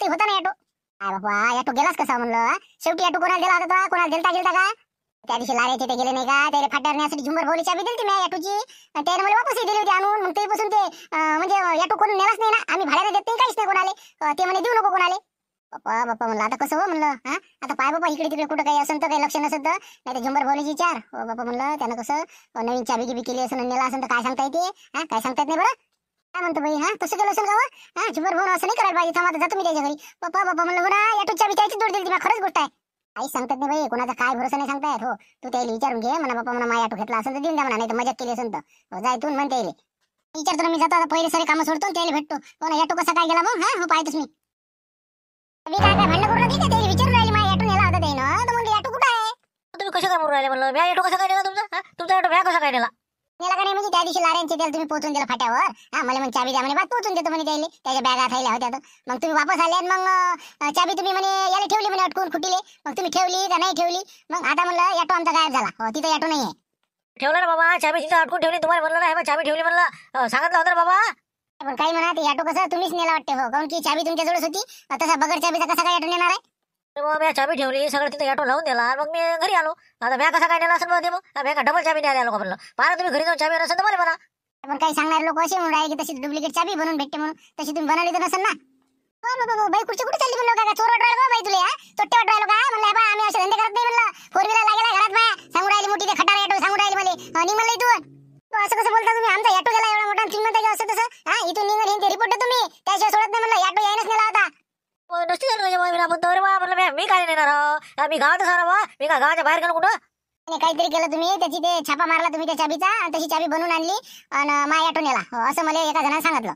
तरी होता ना ऍटो काय बाबा ऍटो गेलास कसा म्हणलं शेवटी ऍटो कोणाला दिला होता तो? कोणाला दिलता गेलता का त्या दिवशी लाऱ्याचे ते गेले नाही का त्याला फाटण्यासाठी झुंबर बोली चाबी दिली मी ऍटोची आणि त्याने मला वापस दिली होती आणून मग तेपासून ते म्हणजे ऍटो कोणी नेलाच नाही ना आम्ही भाड्याने देत नाही काहीच नाही कोणाले ते म्हणे देऊ नको कोणाले बाप्पा बाप्पा म्हणलं आता कसं हो म्हणलं हा आता पाय बाप्पा इकडे तिकडे कुठं काही असं तर काही लक्ष नसत नाही तर झुंबर बोलीची चार हो बाप्पा म्हणलं त्यानं कसं नवीन चाबी गिबी केली असं नेला असं तर काय सांगता येते हा काय सांगता येत नाही बरं काय म्हणतो बाई हा तसं केलं असेल गाव हो? हा झुबर भाऊ असं नाही करायला पाहिजे थांबा जातो मी त्याच्या घरी पप्पा बाप्पा म्हणलं हो या ऑटोच्या बिचाराची जोड दिली खरंच गोष्ट आहे आई सांगत नाही बाई कोणाचा काय भरोसा नाही सांगतायत हो तू त्याला विचारून घे म्हणा बाप्पा म्हणा माझ्या ऑटो घेतला असेल तर दिन द्या म्हणा नाही मजा केली असेल तर हो, जाय तू म्हणते विचारतो मी जातो आता पहिले सारे काम सोडतो त्याला भेटतो हो या टू कसा काय गेला मग हा हो पाहतोच मी मी काय काय करून त्याला विचारून राहिली माझ्या ऑटो नेला होता त्यानं कुठं आहे तुम्ही कसं काय म्हणून राहिले म्हणलं मी ऑटो कसा काय नेला तुमचा तुमचा कसा काय नेला नेला का म्हणजे त्या दिवशी लाऱ्यांचे त्याला तुम्ही पोहोचून दिलं फाट्यावर हा मला म्हणजे चाबी द्या म्हणे बा पोहोचून देतो म्हणे त्याला त्याच्या बॅगात खायला होत्या मग तुम्ही वापस आले आणि मग चाबी तुम्ही म्हणे याला ठेवली म्हणे अटकून खुटीले मग तुम्ही ठेवली का नाही ठेवली मग आता म्हणलं याटो आमचा गायब झाला हो तिथं याटो नाही आहे ना बाबा चाबी तिथं अटकून ठेवली तुम्हाला म्हणलं ना हे चाबी ठेवली म्हणलं सांगितलं होतं ना बाबा पण काही म्हणा ते ऑटो कसं तुम्हीच नेला वाटते हो काऊन की चाबी तुमच्याजवळच होती तसा बगर चाबीचा कसा काय ऑटो नेणार आहे मग चाबी ठेवली सगळं तिथे ॲटो लावून दिला मग मी घरी आलो आता मॅ कसा काय नेला असं मध्ये मग मॅ का डबल चाबी नाही आलो म्हणलं तुम्ही घरी जाऊन चाबी मला पण काही सांगणार लोक असे म्हणून राहिले की तशी डुप्लिकेट चाबी बनवून भेटते म्हणून तशी तुम्ही बनवली तर नसेल ना रिपोर्ट तुम्ही सोडत नाही म्हणलं नेला होता नसती झालं त्याच्यामुळे मी आपण तर बा मी काय नेणार आहो मी गावात सारा बा मी काय गावाच्या बाहेर गेलो कुठं काहीतरी केलं तुम्ही त्याची ते छापा मारला तुम्ही त्या चाबीचा आणि तशी चाबी बनवून आणली आणि माय आठवण याला असं मला एका जणांना सांगितलं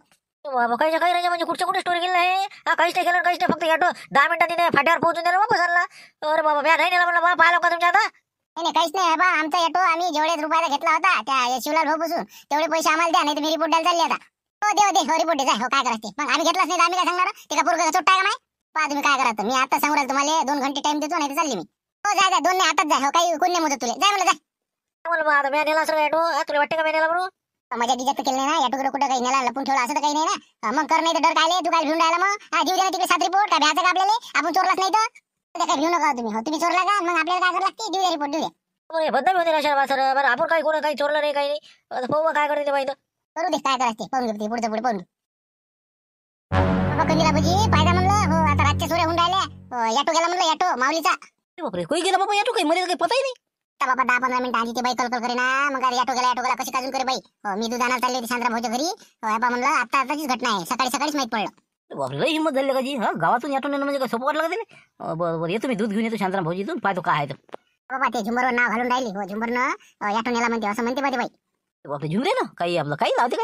बाबा काही काही राजा म्हणजे कुठच्या कुठे स्टोरी केलं आहे हा काहीच नाही केलं काहीच नाही फक्त ऑटो दहा मिनिटात तिने फाट्यावर पोहोचून दिलं वापस आणला अरे बाबा म्या नाही नेला म्हणलं बा पाहिलं का तुमच्या आता नाही नाही, काहीच नाही बा आमचा ऑटो आम्ही जेवढ्याच रुपयाला घेतला होता त्या शिवलाल भाऊ पासून तेवढे पैसे आम्हाला द्या नाही तर मी रिपोर्ट द्यायला चालले आता हो दे हो दे हो रिपोर्ट हो काय करायचे मग आम्ही घेतलाच नाही आम्ही काय सांगणार ते का पोरगा चोट्टा का नाही पहा तुम्ही काय करत मी आता सांगू तुम्हाला दोन घंटे टाइम देतो नाही चालली मी ओ हो, जाय जा दोन नाही आताच जाय हो काय कोण नाही मुदत तुला जाय मला जाय मला मी नेला सर ॲटो तुला वाटते का मी नेला बरोबर माझ्या टीचर तर केलं नाही ॲटो कुठे काही नेला लपून ठेवला असं तर काही नाही ना मग कर नाही तर डर काय तू काय घेऊन राहिला मग हा जीव द्या तिकडे सात रिपोर्ट का भ्याचं का आपल्याला आपण चोरलाच नाही तर काय घेऊन नका तुम्ही हो तुम्ही चोरला का मग आपल्याला काय करावं लागते जीव द्या रिपोर्ट दे देऊ हे बद्दल होते ना सर बरं आपण काही कोण काही चोरलं नाही काही नाही हो काय करते माहिती करू दे काय करायचं ते पाहून घेऊ ते पुढचं पुढे पाहून बाबा कमीला भजी फायदा म्हणलं हो आता रातच्या सोऱ्या होऊन राहिल्या याटो गेला म्हणलं याटो माऊलीचा बापरे कोई गेला बाबा याटो काही मध्ये काही पताही नाही आता बाबा दहा पंधरा मिनिट आधी ते बाई कलकल करे ना मग अरे याटो गेला याटो गेला कशी काजून करे बाई मी दूध आणायला चालली होती शांतरा भाऊच्या घरी बाबा म्हणलं आता आताचीच घटना आहे सकाळी सकाळीच माहित पडलं बापरे लई हिंमत झाली का जी हा गावातून याटो नेणं म्हणजे काय सोपं वाटलं का त्याले? अं, बरं बरं येतो मी दूध घेऊन येतो शांतराम भाऊजी इथून पाहतो काय आहे बाबा ते झुंबरवर नाव घालून राहिली हो झुंबरनं याटो नेला म्हणते असं म्हणते बा बाई बापरे झुमरे ना काही आपलं काही लावते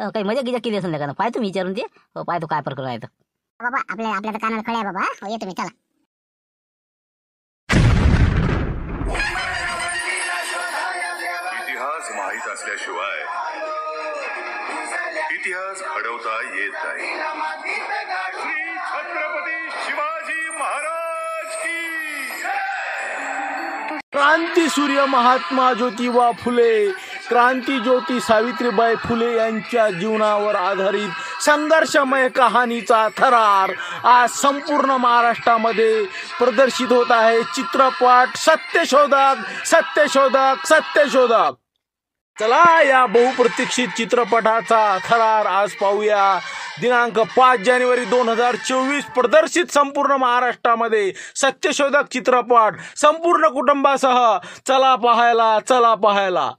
काय काही मजा गिजा केली असेल ना पाय तुम्ही विचारून ते पाय तो काय प्रकार आहे बाबा आपल्या आपल्या तर कानाला खळे बाबा हो येतो मी चला इतिहास माहीत असल्याशिवाय इतिहास घडवता येत नाही श्री छत्रपती शिवाजी महाराज की क्रांती सूर्य महात्मा ज्योतिबा फुले क्रांती ज्योती सावित्रीबाई फुले यांच्या जीवनावर आधारित संघर्षमय कहाणीचा थरार आज संपूर्ण महाराष्ट्रामध्ये प्रदर्शित होत आहे चित्रपट सत्यशोधक सत्यशोधक सत्यशोधक चला या बहुप्रतीक्षित चित्रपटाचा थरार आज पाहूया दिनांक पाच जानेवारी दोन हजार चोवीस प्रदर्शित संपूर्ण महाराष्ट्रामध्ये सत्यशोधक चित्रपट संपूर्ण कुटुंबासह चला पाहायला चला पाहायला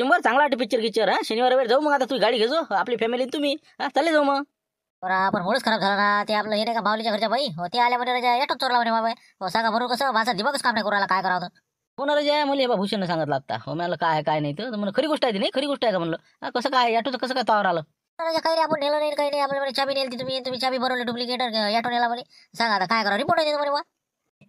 शंभर चांगला वाटते पिक्चर गिक्चर हा शनिवार वेळ जाऊ मग आता तू गाडी घेजो आपली फॅमिली तुम्ही हा चालले जाऊ मग बरं पण खराब झाला ना ते आपलं हे नाही का बावलीच्या घरच्या बाई हो ते आल्या राजा एकच चोरला म्हणे बाबा हो, सांगा बरोबर कसं माझा दिवस काम नाही करायला काय करावं कोणाला हो जे मला बाबा भूषण सांगत लागता हो मला काय काय नाही तर म्हणून खरी गोष्ट आहे नाही खरी गोष्ट आहे का म्हणलं कसं काय ऑटोचं कसं काय तावर आलं हो काही आपण नेलं नाही काही नाही आपल्याला चावी चाबी नेली तुम्ही तुम्ही चाबी बनवली डुप्लिकेट ऑटो नेला म्हणे सांगा आता काय करा रिपोर्ट येते म्हणे बा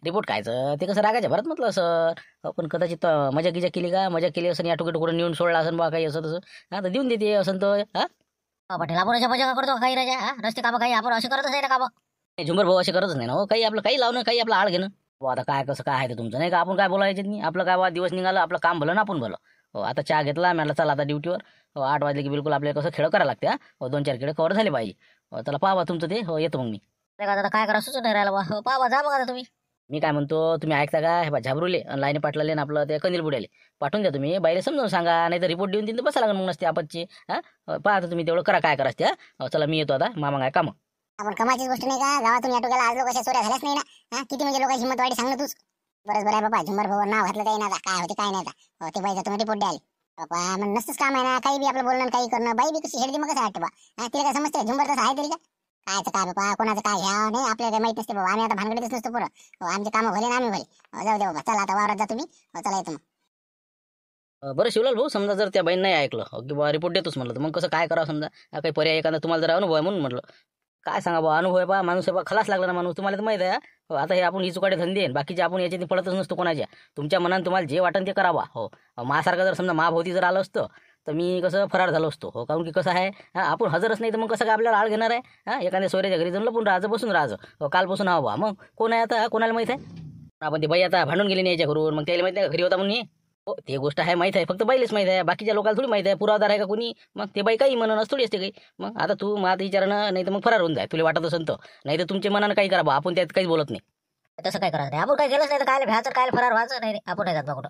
रिपोर्ट कायचं ते कसं रागायचं भरत म्हटलं सर पण कदाचित मजा गिजा केली का मजा केली असं या टुकेट कुठं नेऊन सोडला असं बा काही असं तसं आता तर देऊन देते असं तर आपण अशा मजा का करतो काही राजा हा रस्ते काम काही आपण असे करतच नाही ना झुंबर भाऊ असे करतच नाही ना हो काही आपलं काही लावणं काही आपलं आड घेणं हो, आता काय कसं काय आहे ते तुमचं नाही का आपण काय बोलायचं नाही आपलं काय बा दिवस निघालं आपलं काम भलं ना आपण भलं हो आता चहा घेतला मला चला आता ड्युटीवर हो, आठ वाजले की बिलकुल आपल्याला कसं खेळ करायला लागते हो दोन चार खेळ कवर झाले पाहिजे त्याला हो, पाहा तुमचं ते हो येतो मग मी काय करा सुचत नाही राहिला बा पाहा जा बघा तुम्ही मी काय म्हणतो तुम्ही ऐकता का हे बा झाबरुले लाईन पाटलाले आणि आपलं ते कंदील बुड्याले पाठवून द्या तुम्ही बाहेर समजून सांगा नाही तर रिपोर्ट देऊन तर बसा लागेल मग नसते आपत्ती हां पाहता तुम्ही तेवढं करा काय करा त्या चला मी येतो आता मामा काय कामं आपण कमाची गोष्ट नाही का गावातून या टोक्याला आज लोक अशा चोऱ्या झाल्याच नाही ना किती म्हणजे लोकांची हिंमत वाढी सांग तूच बरंच बरं आहे बाबा झुंबर भाऊ नाव घातलं काही ना काय होते काय नाही का ते बाई तुम्ही रिपोर्ट द्याल बाबा मग नसतंच काम आहे ना काही बी आपलं बोलणं काही करणं बाई बी कशी हेडली मग असं वाटतं बा तिला काय समजते झुंबर तसं आहे तरी का कायचं काय बाबा कोणाचं काय घ्या नाही आपल्या काही माहित नसते बाबा आम्ही आता भानगडीतच नसतो पुरं हो, आमचे कामं भले ना आम्ही भले हो, जाऊ दे बाबा चला आता वावरात जा तुम्ही हो, चला येतो बरं शिवलाल भाऊ समजा जर त्या बाईन नाही ऐकलं की बाबा रिपोर्ट देतोच म्हटलं तर मग कसं काय करावं समजा काही पर्याय एखादा तुम्हाला जर अनुभव आहे म्हणून म्हटलं काय सांगा बाबा अनुभव आहे बा माणूस आहे बा खलास लागला ना माणूस तुम्हाला तर माहीत आहे आता हे आपण ही चुकाडे धंदे आहे बाकीचे आपण याच्यात पडतच नसतो कोणाच्या तुमच्या मनात तुम्हाला जे वाटन ते करावा हो मासारखं जर समजा महाभोवती जर आलं असतं तर मी कसं फरार झालो असतो हो काहून की कसं आहे आपण हजरच नाही तर मग कसं काय आपल्याला आळ घेणार आहे हां एखाद्या सोयऱ्याच्या घरी जमलं पण राहायचं बसून राज हो कालपासून हा बा मग कोण आहे आता कोणाला माहीत आहे आपण ते बाई आता भांडून गेली नाही याच्या घरून मग त्याला माहिती आहे घरी होता म्हणून हो ते गोष्ट आहे माहीत आहे फक्त बाईलाच माहीत आहे बाकीच्या लोकांना थोडी माहीत आहे पुरावदार आहे का कोणी मग ते बाई काही म्हणून थोडी असते काही मग आता तू मात विचारणं नाही तर मग फरार होऊन जाय तुला वाटत असंत तर नाही तर तुमच्या मनानं काही करा बा आपण त्यात काही बोलत नाही तसं काय करायचं आपण काय केलंच नाही तर काय भ्याचं काय फरार व्हायचं नाही आपण नाही जात कुठं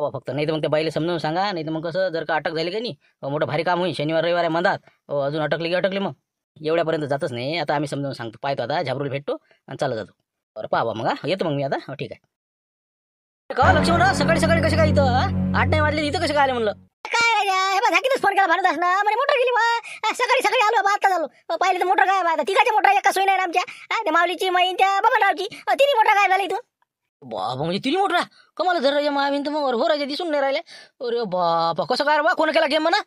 बाबा फक्त नाही तर मग ते बाईला समजावून सांगा नाही तर मग कसं जर का अटक झाली का नाही मोठं भारी काम होईल शनिवार रविवार आहे मधात अजून अटकले की अटकले मग एवढ्यापर्यंत जातच नाही आता आम्ही समजावून सांगतो पाहतो आता झाबरूल भेटतो आणि चालत जातो बरं पाहा मग येतो मग मी आता ठीक आहे का हो, लक्ष्मण सकाळी सकाळी कसे काय इथं आठ नाही वाजले इथं कसे काय आले म्हणलं काय झाकीतच फोन केला मोटर गेली सकाळी सकाळी आलो बा आता झालो पाहिलं तर मोटर काय बा तिघाच्या मोटर एका सोयी नाही आमच्या माऊलीची त्या बाबा रावची तिन्ही मोटर काय झाली तू बाबा म्हणजे तिन्ही मोटर कमाल धर राजा महावीन तर हो दिसून नाही राहिले अरे बाबा कसं काय बा कोण केला गेम म्हणा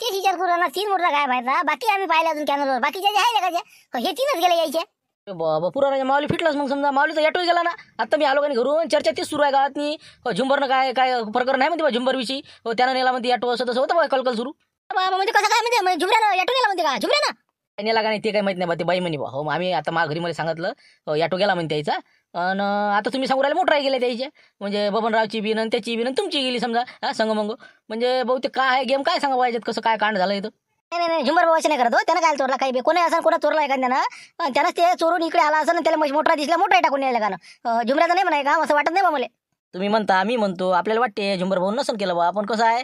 तेच विचार करू ना तीन मोठा काय पाहिजे बाकी आम्ही पाहिले अजून कॅमेरावर बाकीच्या ज्या आहे का हे तीनच गेले यायचे बाबा पुरा राजा माऊली फिटलाच मग समजा माऊली तर याटो गेला ना आता मी आलो का घरून चर्चा तीच सुरू आहे गावात झुंबरनं काय काय प्रकरण नाही म्हणते बा झुंबरविषयी त्यानं नेला म्हणते याटो असं तसं होतं बा कलकल सुरू म्हणजे कसं काय म्हणजे ना याटो नेला म्हणते का झुमऱ्या ना नेला का नाही ते काय माहित नाही बा ते बाई म्हणे बा हो आम्ही आता मा घरी मला सांगितलं याटो गेला म्हणते यायचा अन आता तुम्ही सांगू राहिले मोठं गेले गेल्या त्याच्या म्हणजे बबनरावची बी त्याची बी तुमची गेली समजा हा सांग मग म्हणजे बहुतेक काय आहे गेम काय सांगा पाहिजेत कसं काय कांड झालं इथं नाही नाही झुंबर बाबाशी नाही करत हो काय चोरला काही बे कोणी असं कोणा चोरला त्यांना त्यानंच ते चोरून इकडे आला असं त्याला मोठा दिसला मोठा टाकून यायला का झुमऱ्याचं नाही म्हणाय का असं वाटत नाही बा मला तुम्ही म्हणता आम्ही म्हणतो आपल्याला वाटते झुंबर भाऊ नसून केलं बा आपण कसं आहे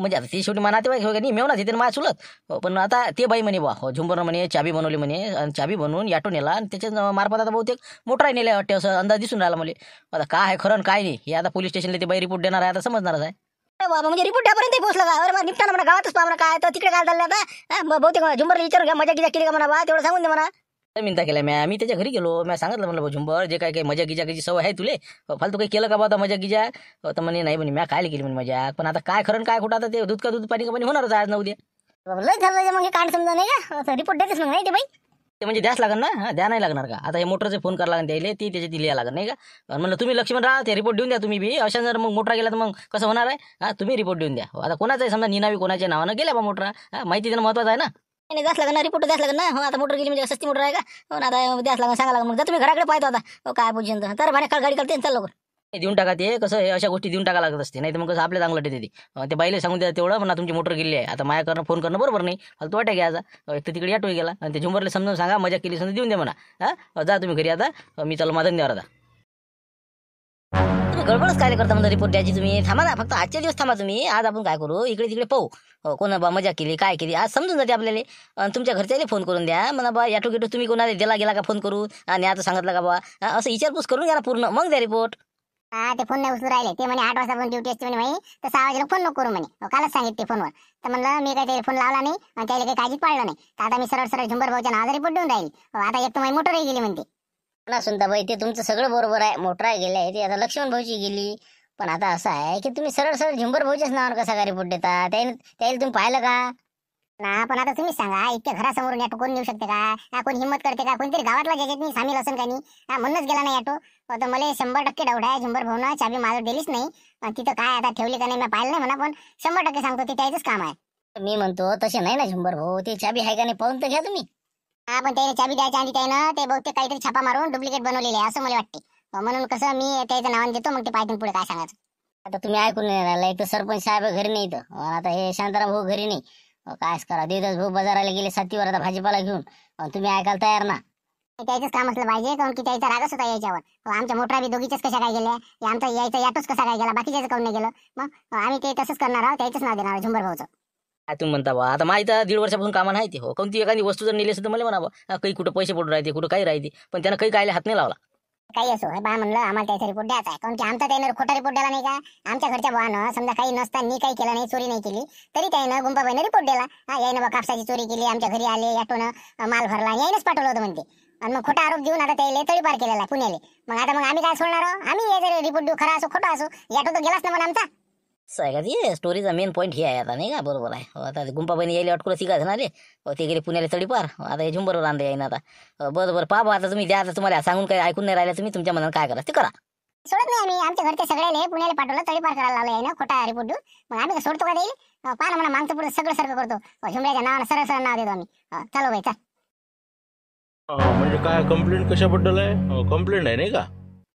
म्हणजे आता ती शेवटी मनाते बाई नाही नाही मेवनाच माझ्या चुलत हो, पण आता ते बाई म्हणे बा हो, झुंबर म्हणे चाबी बनवली म्हणे आणि चाबी बनवून याटो नेला आणि त्याच्या मार्फत आता बहुतेक मोटर नेल्या वाटते असं अंदाज दिसून राहिला मला आता काय आहे खरं काय नाही हे आता पोलीस स्टेशनला ते बाई रिपोर्ट देणार आहे आता समजणारच आहे बाबा म्हणजे रिपोर्ट त्यापर्यंत पोहोचला का अरे निघताना म्हणा गावातच पहा काय तर तिकडे काय झालं आता बहुतेक झुंबर विचारून घ्या मजा किती केली का म्हणा बा तेवढं सांगून दे म्हणा मिनता केला म्या मी त्याच्या घरी गेलो मी सांगितलं म्हणलं बघ झुंबर जे काय काही मजा गिजा कशी सवय आहे तुले फालतू काही केलं का बाबा मजा गिजा तर म्हणे नाही म्हणे म्या काय केली म्हणे मजा पण आता काय खरं काय खोटं आता ते दूध का दूध पाणी का होणारच आज नऊ झालं म्हणजे मग हे समजा नाही रिपोर्ट देतेस मग नाही ते ते म्हणजे द्यास लागणार ना द्या नाही लागणार का आता हे मोटरचे फोन करा लागणार द्यायला ती त्याची दिली लागणार नाही का म्हणलं तुम्ही लक्ष्मण राहा ते रिपोर्ट देऊन द्या तुम्ही बी अशा जर मग मोटरा गेला तर मग कसं होणार आहे हा तुम्ही रिपोर्ट देऊन द्या आता कोणाचा समजा निनावी कोणाच्या नावानं गेल्या बा मोटरा माहिती देणं महत्वाचं आहे ना नाही जास्त लागणार रिपोर्ट द्यास लागणार ना हो आता मोटर गेली म्हणजे सस्ती मोटर आहे का हो ना आता द्यास लागणार सांगा लागणार मग तुम्ही घराकडे पाहतो आता हो काय पूजन तर भाने काळ गाडी करते चल देऊन टाका ते कसं हे अशा गोष्टी देऊन टाका लागत असते नाही तर मग कसं आपल्या चांगलं ठेवते ते बाईला सांगून द्या तेवढं म्हणा तुमची मोटर गेली आहे आता माया करणं फोन करणं बरोबर नाही फक्त वाटे घ्या आता एक तर तिकडे होई गेला आणि ते झुंबरला समजून सांगा मजा केली समजा देऊन द्या म्हणा हा जा तुम्ही घरी आता मी चालू माझं द्यावर आता गडबडच काय करता म्हणून रिपोर्ट द्यायची तुम्ही थांबा ना फक्त आजच्या दिवस थांबा तुम्ही आज आपण काय करू इकडे तिकडे पाहू हो, कोण बा मजा केली काय केली आज समजून जाते आपल्याला तुमच्या घरच्याला फोन करून द्या म्हणा बा याटो गेटो तुम्ही कोणाला दिला गेला का फोन करू आणि आता सांगितलं का बा असं विचारपूस करून घ्या पूर्ण मग द्या रिपोर्ट हा ते फोन नाही उचलून राहिले ते म्हणे आठ वाजता पण ड्युटी असते म्हणे तर सहा वाजेला फोन नको करू म्हणे हो, कालच सांगितले फोनवर तर म्हणलं मी काही फोन लावला नाही आणि त्याला काही काळजीत पाळलं नाही आता मी सरळ सरळ झुंबर भाऊच्या नावाचा रिपोर्ट देऊन राहील हो, आता एक तर मोटर गेली म्हणते ना भाई ते तुमचं सगळं बरोबर आहे मोटरा गेले ते आता लक्ष्मण भाऊची गेली पण आता असं आहे की तुम्ही सरळ सरळ झुंबर भाऊच्याच नावावर कसा गाडी पोट देता त्याला तुम्ही पाहिलं का ना पण आता तुम्ही सांगा इतक्या घरासमोर ऑटो कोण नेऊ शकते का हा कोण हिंमत करते का कोणतरी गावातला ज्याच्यात मी सामील असेल का नाही हा म्हणूनच गेला नाही ऑटो आता मला शंभर टक्के डाऊट आहे झुंबर भाऊन चाबी माझं दिलीच नाही तिथं काय आता ठेवली का नाही मी पाहिलं नाही म्हणा पण शंभर टक्के सांगतो ते त्याचंच काम आहे मी म्हणतो तसे नाही ना झुंबर भाऊ ती चाबी आहे का नाही पाहून तर घ्या तुम्ही हा पण त्याने चाबी द्यायच्या आधी त्यानं ते बहुतेक काहीतरी छापा मारून डुप्लिकेट बनवलेली असं मला वाटते हो, म्हणून कसं मी त्याचं नाव देतो मग ते पाहिजे पुढे काय सांगायचं आता तुम्ही ऐकून नाही राहिला एक तर सरपंच साहेब घरी नाही तर हो, आता हे शांताराम भाऊ घरी नाही हो, काय करा देवदास भाऊ बाजाराला गेले सातीवर आता भाजीपाला घेऊन तुम्ही ऐकायला तयार ना त्याचंच काम असलं पाहिजे कारण की त्याचा रागच होता याच्यावर आमच्या मोठा बी दोघीच्याच कशा काय गेल्या आमचा यायचा यातच कसा काय गेला बाकीच्याच काऊन नाही गेलं मग आम्ही ते तसंच करणार आहोत त्याचंच नाव देणार झुंबर भाऊचं तुम्ही म्हणता बा आता माहीत दीड वर्षापासून कामा नाही ते हो कोणती एखादी वस्तू जर नेली असेल तर मला म्हणा काही कुठं पैसे पडून राहते कुठं काही राहते पण त्यानं काही कायला हात नाही लावला काही असो बा म्हणलं आम्हाला त्याचा रिपोर्ट द्यायचा आहे कारण की आमचा त्यानं खोटा रिपोर्ट द्याला नाही का आमच्या घरच्या भावानं समजा काही मी काही केलं नाही चोरी नाही केली तरी त्यानं गुंपाबाईनं रिपोर्ट दिला हा यायनं बा कापसाची चोरी केली आमच्या घरी आले ऑटोनं माल भरला यायनंच पाठवलं होतं म्हणते आणि मग खोटा आरोप देऊन आता त्याला तळी पार केलेला पुण्याले मग आता मग आम्ही काय सोडणार आम्ही याचा रिपोर्ट देऊ खरा असो खोटा असो ऑटो तर गेलाच ना मग आमचा सगळ्याची स्टोरीचा मेन पॉईंट हे आहे आता नाही का बरोबर आहे हो, आता बहिणी यायला अटकुला शिकायचं ना रे ते गेले पुण्याला चढीपार हो, आता हे झुंबरवर आणलं येईन आता हो, बरोबर पाहा आता तुम्ही द्या आता तुम्हाला सांगून काय ऐकून नाही राहिलं तुम्ही तुमच्या मनात काय करा ते करा सोडत नाही आम्ही आमच्या घरच्या सगळ्याला पुण्याला पाठवलं तळीपार करायला लावलं आहे ना खोटा रिपोर्ट मग आम्ही सोडतो का देईल पाहा ना म्हणा मागचं पुढे सगळं सर्व करतो झुंबऱ्याच्या नावानं सरळ सरळ नाव देतो आम्ही चालू भाई चल म्हणजे काय कंप्लेंट कशाबद्दल आहे कंप्लेंट आहे नाही का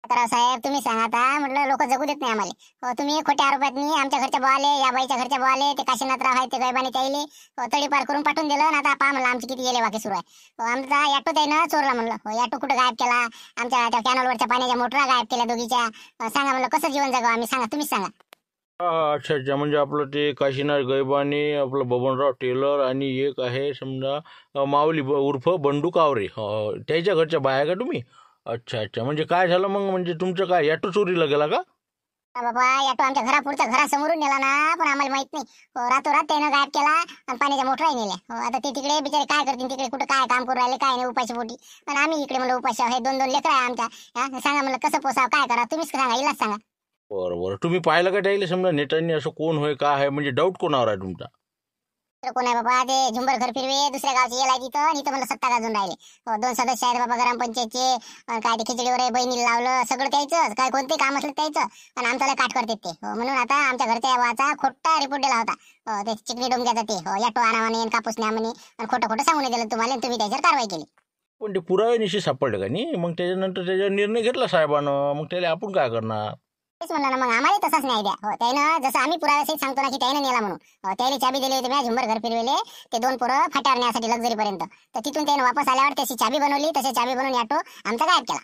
तर साहेब तुम्ही सांगा आता म्हटलं लोक जगू देत नाही आम्हाला हो, तुम्ही खोटे आरोपात नाही आमच्या घरच्या बोवाले या बाईच्या घरच्या बोवाले ते काशीनाथराव आहे ते गैबाने त्याईले हो, पार करून पाठवून दिलं ना आता पहा म्हणलं आमची किती गेले बाकी सुरू आहे हो, आमचा याटो त्यानं चोरला म्हणलं याटो कुठं गायब केला आमच्या त्या कॅनलवरच्या पाण्याच्या मोटरा गायब केल्या दोघीच्या सांगा म्हणलं कसं जीवन जगावं आम्ही सांगा तुम्हीच सांगा अच्छा अच्छा म्हणजे आपलं ते काशीनाथ गैबाने आपलं बबनराव टेलर आणि एक आहे समजा माऊली उर्फ बंडू कावरे त्याच्या घरच्या बाया का तुम्ही अच्छा अच्छा म्हणजे काय झालं मग म्हणजे तुमचं काय ऑटो चोरीला गेला का बाबा ऑटो आमच्या घरापुढच्या घरासमोरून नेला ना पण आम्हाला माहित नाही हो, रातोरात त्यानं गायब केला आणि पाण्याच्या मोटराही नेल्या हो, आता ते तिकडे बिचारे काय करतील तिकडे कुठं काय काम करू राहिले काय नाही उपाशी पोटी पण आम्ही इकडे म्हणलं उपाशी आहे दोन दोन लेकर आहे आमच्या हा, सांगा म्हणलं कसं पोसाव काय करा तुम्हीच सांगा हिलाच सांगा बरं तुम्ही पाहिलं का त्याला समजा नेटांनी असं कोण होय काय आहे म्हणजे डाऊट कोणावर आहे तुमचा तर कोण आहे बाबा ते झुंबर घर फिरवे दुसऱ्या गावचे तिथं इथं मला सत्ता गाजून राहिले हो, दोन सदस्य आहेत बाबा ग्रामपंचायतचे काय ते खिचडीवर बहिणी लावलं सगळं त्यायचं काय कोणते काम असलं त्यायचं आणि आमच्याला काट करते ते हो, म्हणून आता आमच्या घरच्या वाचा खोटा रिपोर्ट दिला होता हो, ते चिकणी डोंग्याचा ते या टोआना म्हणे कापूस आणि खोटं खोटं सांगून दिलं तुम्हाला तुम्ही त्याच्यावर कारवाई केली पण ते निशी सापडलं का मग त्याच्यानंतर त्याच्यावर निर्णय घेतला साहेबानं मग त्याला आपण काय करणार तेच म्हणलं ना मग आम्हाला तसाच नाही द्या हो त्यानं जसं आम्ही पुराव्यासहित सांगतो ना की त्यानं नेला म्हणून हो, त्याने चाबी दिली होती मी झुंबर घर फिरविले ते दोन पोरं फाट्यावर नेण्यासाठी लक्झरी पर्यंत तर तिथून त्यानं वापस आल्यावर त्याची चाबी बनवली तसे चाबी बनवून ऑटो आमचा गायब केला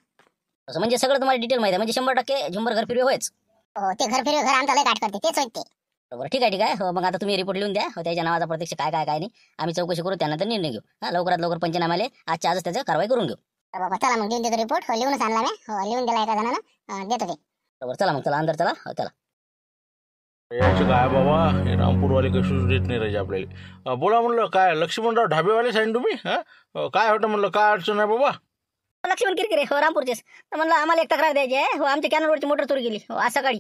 असं म्हणजे सगळं तुम्हाला डिटेल माहिती आहे म्हणजे शंभर टक्के झुंबर घर फिरवे होयच हो ते घर फिरवे घर आमचा लय काट करते तेच होते बरोबर ठीक आहे ठीक आहे हो मग आता तुम्ही रिपोर्ट लिहून द्या हो त्याच्या नावाचा प्रत्यक्ष काय काय काय नाही आम्ही चौकशी करू त्यानंतर निर्णय घेऊ हा लवकरात लवकर पंचनामाले आजच्या आजच त्याचं कारवाई करून घेऊ बाबा चला मग देऊन देतो रिपोर्ट हो लिहूनच आणला मी हो लिहून दिला एका जणांना देतो ते बरं चला मग चला अंदर चला हो, चला यायचं काय बाबा हे रामपूरवाले काही देत नाही राहिजे आपल्याला बोला म्हणलं काय लक्ष्मणराव ढाबेवाले साईन तुम्ही काय होतं म्हणलं काय अडचण आहे बाबा हो, लक्ष्मण किरकिरे हो रामपूरचेच तर म्हणलं आम्हाला एक तक्रार द्यायची आहे हो आमच्या कॅनल रोडची मोटर चोरी गेली हो आज सकाळी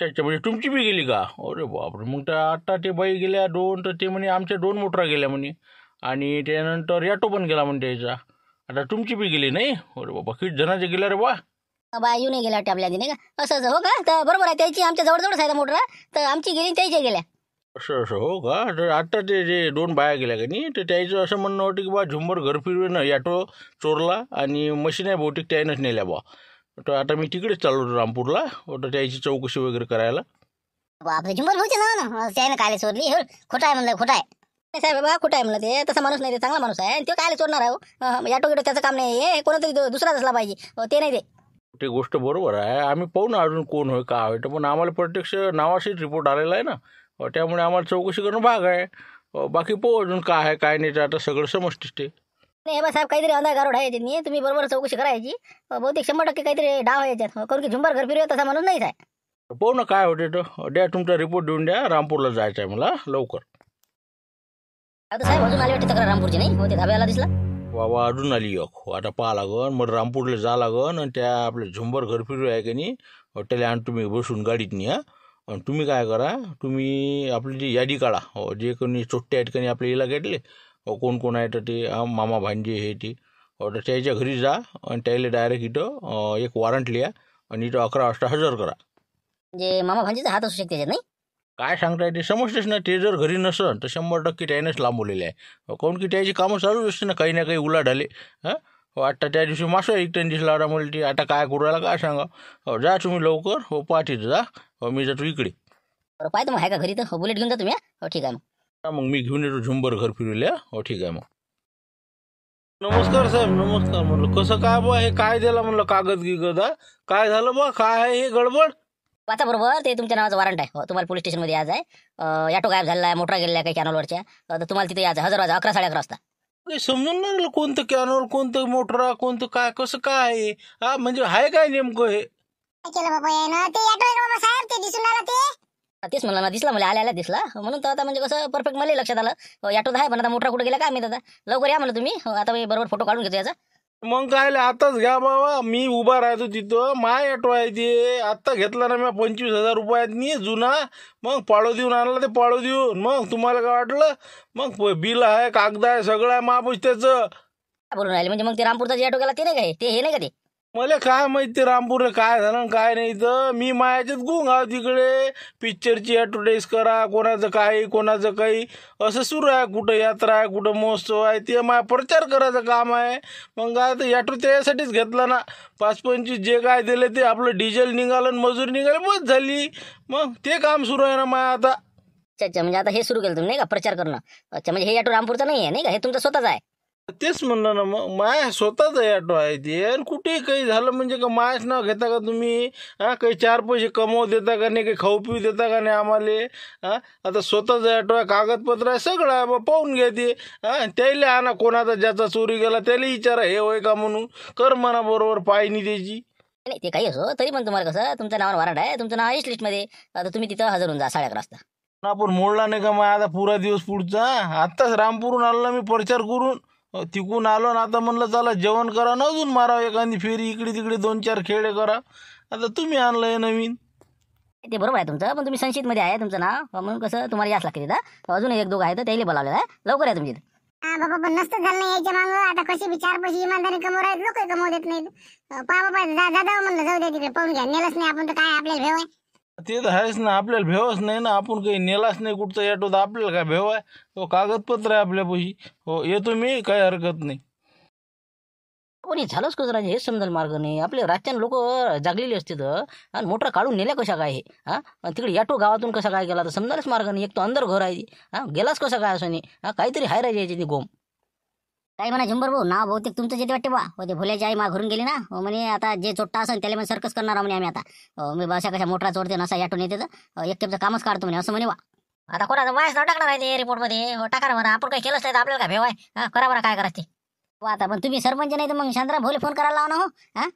म्हणजे तुमची बी गेली का अरे बापरे मग त्या आता ते बाई गेल्या दोन तर ते म्हणे आमच्या दोन मोटरा गेल्या म्हणे आणि त्यानंतर ॲटो पण गेला म्हणे यायचा आता तुमची बी गेली नाही अरे बाबा किती जणाचे गेल्या रे बा बा येऊन गेला आधी नाही का असं असं हो का तर बरोबर आहे त्याची आमच्या जवळजवळच आहे मोटर तर आमची गेली त्याच्या गेल्या असं असं हो का तर आत्ता ते जे दोन बाया गेल्या का नाही तर त्याचं असं म्हणणं होतं की बा झुंबर घर फिरवे ना याटो चोरला आणि मशीन आहे बहुतेक त्यानंच नेल्या बा तर आता मी तिकडेच चाललो होतो रामपूरला तर त्याची चौकशी वगैरे करायला आपले झुंबर भाऊचे ना ना त्याने काय चोरली हो खोटा आहे म्हणलं खोटा आहे साहेब बाबा खोटा आहे म्हणलं ते तसा माणूस नाही ते चांगला माणूस आहे आणि तो कायले चोरणार आहे याटो हो. गिटो त्याचं काम नाही हे कोणतरी दुसराच असला पाहिजे ते नाही ते ते गोष्ट बरोबर आहे आम्ही पाहू ना अजून कोण होय का होय तर पण आम्हाला प्रत्यक्ष नावाशीच रिपोर्ट आलेला आहे ना त्यामुळे आम्हाला चौकशी करणं भाग आहे बाकी पाहू अजून काय आहे काय नाही आता सगळं समजतेच ते नाही साहेब काहीतरी अंधार गारोड आहे त्यांनी तुम्ही बरोबर चौकशी करायची बहुतेक शंभर टक्के काहीतरी डाव आहे याच्यात करून की झुंबर घर फिरूया तसा म्हणून नाही साहेब पाहू ना काय होते द्या तुमचा रिपोर्ट देऊन द्या रामपूरला जायचं आहे मला लवकर आता साहेब अजून आले वाटते तक्रार रामपूरची नाही बहुतेक धाब्याला दिसला बाबा अडून आली एक आता पाहा लागन मग रामपूरला जा लागन आणि त्या आपले झुंबर घर फिरू आहे की नाही त्याला आणि तुम्ही बसून गाडीत हा आणि तुम्ही काय करा तुम्ही आपली जी यादी काढा हो, जे कोणी चोट्टे आहेत कोणी आपल्या इलाक्यातले हो, कोण कोण आहे तर ते मामा भांजे हे ते हो, त्याच्या घरी जा आणि त्याला डायरेक्ट इथं एक वॉरंट लिहा आणि इथं अकरा वाजता हजर करा म्हणजे मामा भांजीचा हात असू शकते नाही काय सांगता येते समजतेच ना ते जर घरी नसन तर शंभर टक्के त्यानेच लांबवलेले आहे हो, काऊन की त्याची कामं चालूच असते ना काही ना काही आले हां हो, आता त्या दिवशी मासा एक त्यांनी दिसला लावला ती आता काय करायला काय सांगा हो जा तुम्ही लवकर हो पाठीत जा हो मी जातो इकडे पाहतो मग आहे का घरी तर हो बुलेट घेऊन जा तुम्ही हो ठीक आहे मग मग मी घेऊन येतो झुंबर घर फिरवले हो ठीक आहे मग नमस्कार साहेब नमस्कार म्हणलं कसं काय बा हे काय दिला म्हणलं कागद गिगद काय झालं बा काय आहे हे गडबड बरोबर ते तुमच्या नावाचं वॉरंट आहे हो, तुम्हाला पोलीस मध्ये आज आहे ऑटो गायब झालेला आहे मोठा गेलेला आहे काही कॅनलवरच्या तर तुम्हाला तिथे आज हजार वाजा अकरा साडे अकरा वाजता समजून नाही कोणतं कॅनॉल कोणतं मोटरा कोणतं काय कसं काय हा म्हणजे आहे काय नेमकं हे तेच म्हणलं ना दिसला मला आल्याला दिसला म्हणून तर आता म्हणजे कसं परफेक्ट मला लक्षात आलं ऑटो हो, आहे पण आता मोठा कुठे गेला काय मी आता लवकर या म्हणलं तुम्ही हो, आता मी बरोबर फोटो काढून घेतो याचा मग काय आताच घ्या बाबा मी उभा राहतो तिथं माय ऑटो आहे ते आत्ता घेतला ना मी पंचवीस हजार रुपयातनी जुना मग पाळो देऊन आणला ते पाळो देऊन मग तुम्हाला काय वाटलं मग बिल आहे कागद आहे सगळं आहे महापुज त्याचं बोलून राहिले म्हणजे मग ते रामपूरचा जे ऑटो गेला ते नाही काय ते हे नाही का ते मला काय माहिती रामपूर काय झालं काय नाही तर मी मायाच्यात आहो तिकडे पिक्चरची ॲडव्हर्टाईज करा कोणाचं काही कोणाचं काही असं सुरू आहे कुठं यात्रा आहे कुठं महोत्सव आहे ते मा प्रचार करायचं काम आहे मग काय तर ॲटो त्यासाठीच घेतला ना पाच पंचवीस जे काय दिलं ते आपलं डिझेल निघालं आणि मजूर निघाली बस झाली मग ते काम सुरू आहे ना मा आता अच्छा अच्छा म्हणजे आता हे सुरू केलं तुम्ही नाही का प्रचार करणं अच्छा म्हणजे हे ॲटो रामपूरचा नाही आहे नाही का हे तुमचं स्वतःच आहे तेच म्हणणं ना मग माया स्वतःच आहे ऑटो आहे ते आणि कुठे काही झालं म्हणजे का मायाच नाव घेता का तुम्ही हां काही चार पैसे कमवू देता का नाही काही खाऊ पिऊ देता का नाही आम्हाला हां आता स्वतःच ऑटो आहे कागदपत्र आहे सगळं आहे बा पाहून घ्या ते हां त्याला आणा कोणाचा ज्याचा चोरी गेला त्याला विचारा हे होय का म्हणून कर म्हणा बरोबर पाहिनी त्याची नाही ते काही असो तरी पण तुम्हाला कसं तुमचं नाव वारंट आहे तुमचं नाव आहेच लिस्टमध्ये आता तुम्ही तिथं हजर होऊन जा साडे अकरा वाजता आपण मोडला नाही का मग आता पुरा दिवस पुढचा आत्ताच रामपूरून आलो मी प्रचार करून तिकून आलो ना आता म्हणलं चला जेवण करा ना अजून मारावं एखादी फेरी इकडे तिकडे दोन चार खेळे करा आता तुम्ही आणलंय नवीन ते बरोबर आहे तुमचं पण तुम्ही मध्ये आहे तुमचं नाव म्हणून कसं तुम्हाला याच लागते तिथं अजून एक दोघं आहे तर त्याला बोलावलेलं आहे लवकर आहे तुमची हा बाबा पण नसतं झालं यायच्या मागं आता कशी विचार पैसे इमानदारी कमवत लोक कमवत नाहीत पहा बाबा जा म्हणलं जाऊ द्या तिकडे पाहून घ्या नेलंच नाही आपण तर काय आपल्याला भेव आहे ते तर आहेच ना आपल्याला भेवच नाही ना आपण काही नेलाच नाही कुठचा याटो तर आपल्याला काय भेव आहे तो कागदपत्र आहे आपल्या आपल्यापाशी हो येतो मी काही हरकत नाही कोणी झालंच कसं राजे हे समजाल मार्ग नाही आपले राज्यान लोक जागलेली असते तर आणि मोटर काढून नेल्या कशा काय हे आणि तिकडे याटो गावातून कसा काय गेला तर समजालच मार्ग नाही एक तो अंदर घर आहे हां गेलाच कसा काय असं नाही काहीतरी हाय राजे याची गोम काय म्हणा झुंबर भाऊ नाव बहुतेक तुमचं जे वाटते बा हो ते आई मा घरून गेली ना हो, म्हणे आता जे चोट्टा असेल त्याला म्हणजे सर्कस करणार म्हणे आम्ही आता हो, मी बसा कशा मोठा चोरते नसा याटून येते तर एक टेपचं कामच काढतो म्हणे असं म्हणे वा आता कोणाचं वायस नाव टाकणार आहे ते मध्ये हो टाका बरं आपण काय केलंच नाही आपल्याला का भेवाय आहे करा बरं काय करायचं वा आता पण तुम्ही सरपंच नाही तर मग शांतराम भोले फोन करायला लावणार ना हो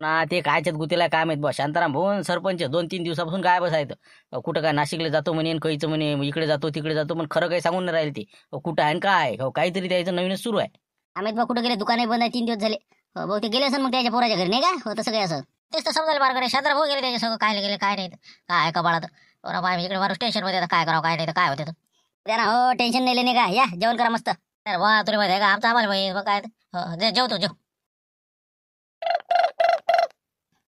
ना ते कायच्यात गुतीला काय माहिती बा शांताराम भाऊन सरपंच दोन तीन दिवसापासून काय बसायचं कुठं काय नाशिकला जातो म्हणे कैचं म्हणे इकडे जातो तिकडे जातो पण खरं काही सांगून नाही राहील ते कुठं आहे काय हो, काहीतरी त्याचं नवीनच सुरू आहे अमित बा कुठे गेले दुकाने बंद आहे तीन दिवस झाले हो, ते गेले असं मग त्याच्या पोराच्या घरी नाही का हो तसं काही असं तेच तर समजायला बार करे शादर भाऊ गेले त्याच्या सगळं काय गेले काय नाही काय कपाळात बरं हो बाय इकडे मारू टेन्शन मध्ये काय करावं काय नाही काय होते त्यांना हो टेन्शन नाही नाही का या जेवण करा मस्त अरे वा तुला माहिती आहे का आमचा आम्हाला काय हो, जेवतो जेव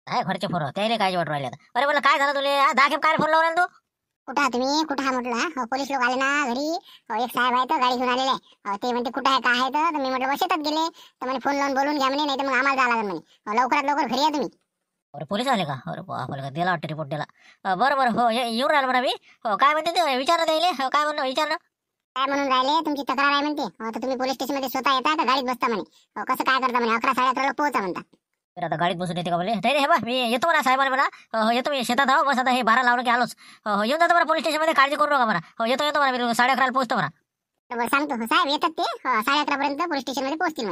काय खर्च फोन त्याला काय वाट राहिले अरे मला काय झालं तुला दहा खेप काय फोन लावला तू कुठं आहात तुम्ही कुठं हा म्हटलं हो, पोलीस लोक आले ना घरी हो, एक साहेब आहे तर गाडी घेऊन आलेले हो, ते म्हणते कुठं आहे काय आहे तर मी म्हटलं शेतात गेले तर म्हणे फोन लावून बोलून घ्या म्हणे नाही तर मग आम्हाला जायला लागेल म्हणे लवकरात लवकर घरी या तुम्ही अरे पोलीस आले का अरे बापरे का दिला वाटतं रिपोर्ट दिला बरं बरं हो येऊन राहिलं म्हणा मी हो काय म्हणते ते विचारा हो काय म्हणणं विचारणं काय म्हणून राहिले तुमची तक्रार आहे म्हणते तुम्ही पोलीस स्टेशनमध्ये स्वतः येता तर गाडीत बसता म्हणे कसं काय करता म्हणे अकरा साडे लोक पोहोचा म्हणता तर आता गाडीत बसून येते का बोले नाही हे बा मी येतो म्हणा साहेब म्हणा हो, हो, येतो मी शेतात आहो बस आता हे बारा लावलं की आलोच हो, येऊन जातो मला पोलीस स्टेशनमध्ये काळजी करू नका हो येतो येतो मला मी साडे अकराला पोहोचतो म्हणा सांगतो साहेब येतात ते साडे पर्यंत पोलीस स्टेशनमध्ये पोहोचतील